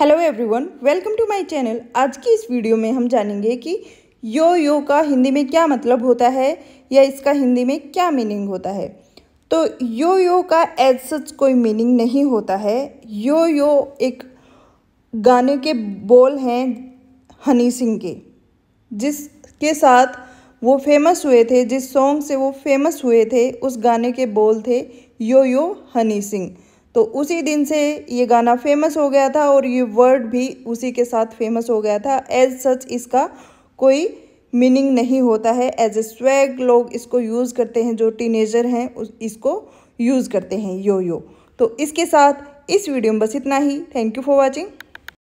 hello everyone welcome to my channel आज की इस वीडियो में हम जानेंगे कि यो यो का हिंदी में क्या मतलब होता है या इसका हिंदी में क्या मीनिंग होता है तो यो यो का एज सच कोई मीनिंग नहीं होता है यो यो एक गाने के बोल हैं हनी सिंह के जिसके साथ वो फेमस हुए थे जिस सॉन्ग से वो फेमस हुए थे उस गाने के बोल थे यो यो हनी सिंह तो उसी दिन से ये गाना फेमस हो गया था और ये वर्ड भी उसी के साथ फेमस हो गया था एज सच इसका कोई मीनिंग नहीं होता है एज ए स्वैग लोग इसको यूज़ करते हैं जो टीनेजर हैं इसको यूज़ करते हैं यो यो तो इसके साथ इस वीडियो में बस इतना ही थैंक यू फॉर वॉचिंग